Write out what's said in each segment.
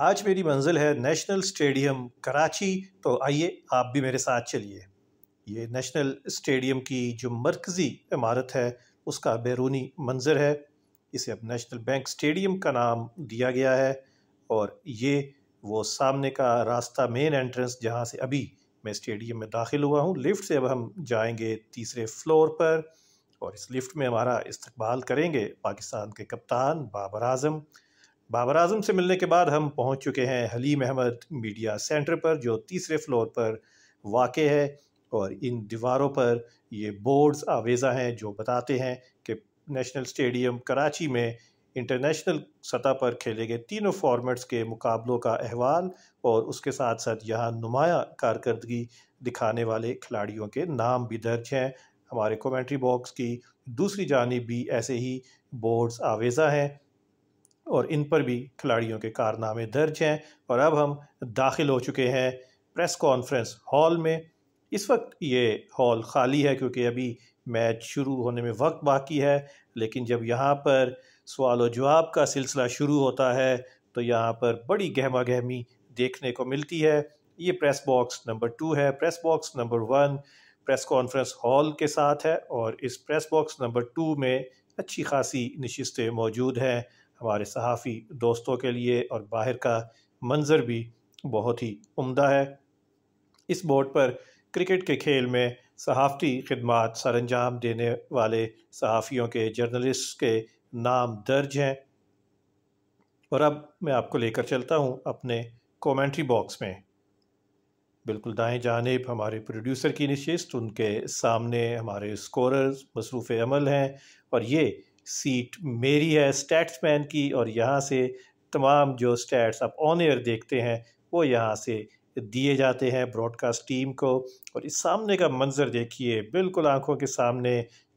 आज मेरी मंजिल है नेशनल स्टेडियम कराची तो आइए आप भी मेरे साथ चलिए ये नेशनल स्टेडियम की जो मरकज़ी इमारत है उसका बैरूनी मंजर है इसे अब नेशनल बैंक स्टेडियम का नाम दिया गया है और ये वो सामने का रास्ता मेन एंट्रेंस जहाँ से अभी मैं स्टेडियम में दाखिल हुआ हूँ लिफ्ट से अब हम जाएंगे तीसरे फ्लोर पर और इस लिफ्ट में हमारा इस्तबाल करेंगे पाकिस्तान के कप्तान बाबर आजम बाबर आजम से मिलने के बाद हम पहुंच चुके हैं हलीम अहमद मीडिया सेंटर पर जो तीसरे फ्लोर पर वाक़ है और इन दीवारों पर ये बोर्ड्स आवेज़ा हैं जो बताते हैं कि नेशनल स्टेडियम कराची में इंटरनेशनल सतह पर खेले गए तीनों फॉर्मेट्स के मुकाबलों का अहवाल और उसके साथ साथ यहाँ नुमाया कारकर्दगी दिखाने वाले खिलाड़ियों के नाम भी दर्ज हैं हमारे कमेंट्री बॉक्स की दूसरी जानब भी ऐसे ही बोर्ड्स आवेज़ा हैं और इन पर भी खिलाड़ियों के कारनामे दर्ज हैं और अब हम दाखिल हो चुके हैं प्रेस कॉन्फ्रेंस हॉल में इस वक्त ये हॉल खाली है क्योंकि अभी मैच शुरू होने में वक्त बाकी है लेकिन जब यहाँ पर सवाल और जवाब का सिलसिला शुरू होता है तो यहाँ पर बड़ी गहमा गहमी देखने को मिलती है ये प्रेस बॉक्स नंबर टू है press box number one press conference hall के साथ है और इस प्रेस बॉक्स नंबर टू में अच्छी खासी नशस्तें मौजूद हैं हमारे सहाफ़ी दोस्तों के लिए और बाहर का मंज़र भी बहुत ही उम्दा है इस बोर्ड पर क्रिकेट के खेल में सहाफ़ती खदमात सर अंजाम देने वाले सहाफ़ियों के जर्नलिस्ट के नाम दर्ज हैं और अब मैं आपको लेकर चलता हूँ अपने कमेंट्री बॉक्स में बिल्कुल दाएं जानब हमारे प्रोड्यूसर की नशिस्त उनके सामने हमारे स्कोरर्स मसरूफ़ अमल हैं और ये सीट मेरी है स्टैट्समैन की और यहाँ से तमाम जो स्टैट्स आप ऑन एयर देखते हैं वो यहाँ से दिए जाते हैं ब्रॉडकास्ट टीम को और इस सामने का मंज़र देखिए बिल्कुल आंखों के सामने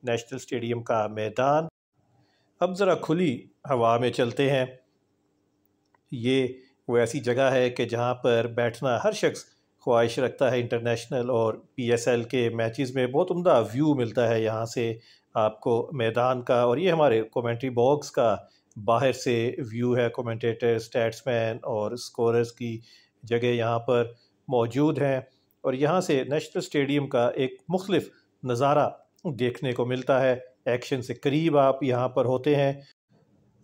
नेशनल स्टेडियम का मैदान अब ज़रा खुली हवा में चलते हैं ये वो ऐसी जगह है कि जहाँ पर बैठना हर शख्स ख्वाहिश रखता है इंटरनेशनल और पीएसएल के मैचेस में बहुत उम्दा व्यू मिलता है यहाँ से आपको मैदान का और ये हमारे कमेंट्री बॉक्स का बाहर से व्यू है कमेंटेटर स्टैट्समैन और स्कोरर्स की जगह यहाँ पर मौजूद हैं और यहाँ से नेशनल स्टेडियम का एक मुख्तफ नज़ारा देखने को मिलता है एक्शन से करीब आप यहाँ पर होते हैं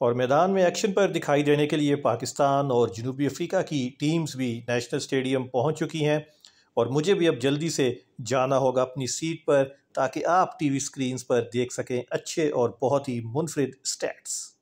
और मैदान में एक्शन पर दिखाई देने के लिए पाकिस्तान और जनूबी अफ्रीका की टीम्स भी नेशनल स्टेडियम पहुंच चुकी हैं और मुझे भी अब जल्दी से जाना होगा अपनी सीट पर ताकि आप टीवी स्क्रीन्स पर देख सकें अच्छे और बहुत ही मुनफरद स्टैट्स